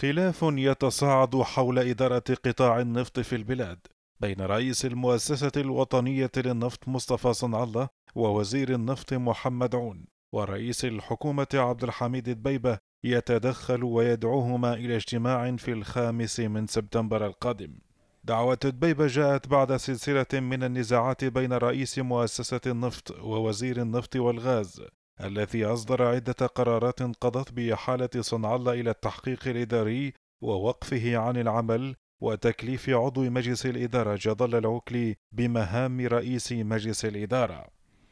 خلاف يتصاعد حول إدارة قطاع النفط في البلاد بين رئيس المؤسسة الوطنية للنفط مصطفى صنع الله ووزير النفط محمد عون ورئيس الحكومة عبد الحميد دبيبة يتدخل ويدعوهما إلى اجتماع في الخامس من سبتمبر القادم دعوة دبيبة جاءت بعد سلسلة من النزاعات بين رئيس مؤسسة النفط ووزير النفط والغاز الذي أصدر عدة قرارات قضت بإحالة صنعلة إلى التحقيق الإداري ووقفه عن العمل وتكليف عضو مجلس الإدارة جضل العكلي بمهام رئيس مجلس الإدارة.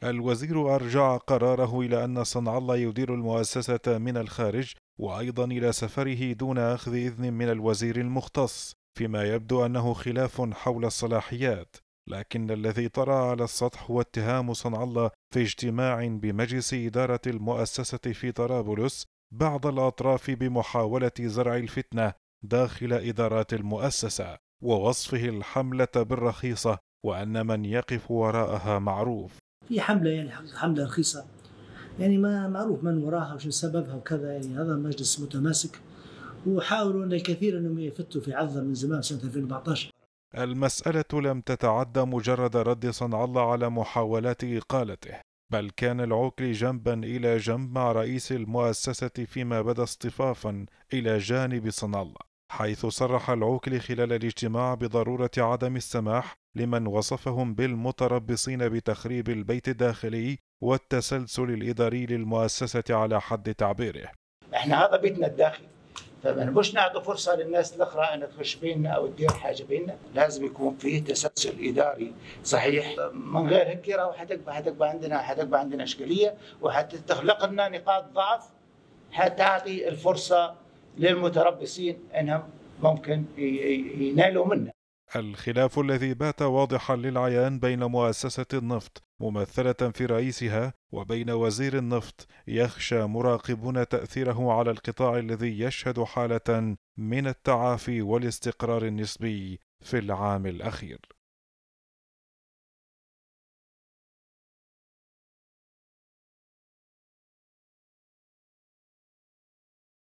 الوزير أرجع قراره إلى أن صنعلة يدير المؤسسة من الخارج وأيضا إلى سفره دون أخذ إذن من الوزير المختص، فيما يبدو أنه خلاف حول الصلاحيات. لكن الذي طرأ على السطح هو اتهام صنع الله في اجتماع بمجلس إدارة المؤسسة في طرابلس بعض الأطراف بمحاولة زرع الفتنة داخل إدارات المؤسسة ووصفه الحملة بالرخيصة وأن من يقف وراءها معروف هي حملة يعني حملة رخيصة يعني ما معروف من وراها وشو سببها وكذا يعني هذا مجلس متماسك وحاولوا ان الكثير انهم يفتوا في عذر من زمان سنه 2014 المسألة لم تتعد مجرد رد صنع الله على محاولات إقالته بل كان العوكلي جنبا إلى جنب مع رئيس المؤسسة فيما بدا اصطفافا إلى جانب صنع الله حيث صرح العوكلي خلال الاجتماع بضرورة عدم السماح لمن وصفهم بالمتربصين بتخريب البيت الداخلي والتسلسل الإداري للمؤسسة على حد تعبيره احنا هذا بيتنا الداخلي فما مش نعطي فرصه للناس الاخرى ان تخش بيننا او تدير حاجه بيننا لازم يكون فيه تسلسل اداري صحيح من غير هيك راهو حتبقى حتبقى عندنا حتبقى عندنا اشكاليه تخلق لنا نقاط ضعف حتعطي الفرصه للمتربصين انهم ممكن ينالوا منا الخلاف الذي بات واضحا للعيان بين مؤسسة النفط ممثلة في رئيسها وبين وزير النفط يخشى مراقبون تأثيره على القطاع الذي يشهد حالة من التعافي والاستقرار النسبي في العام الأخير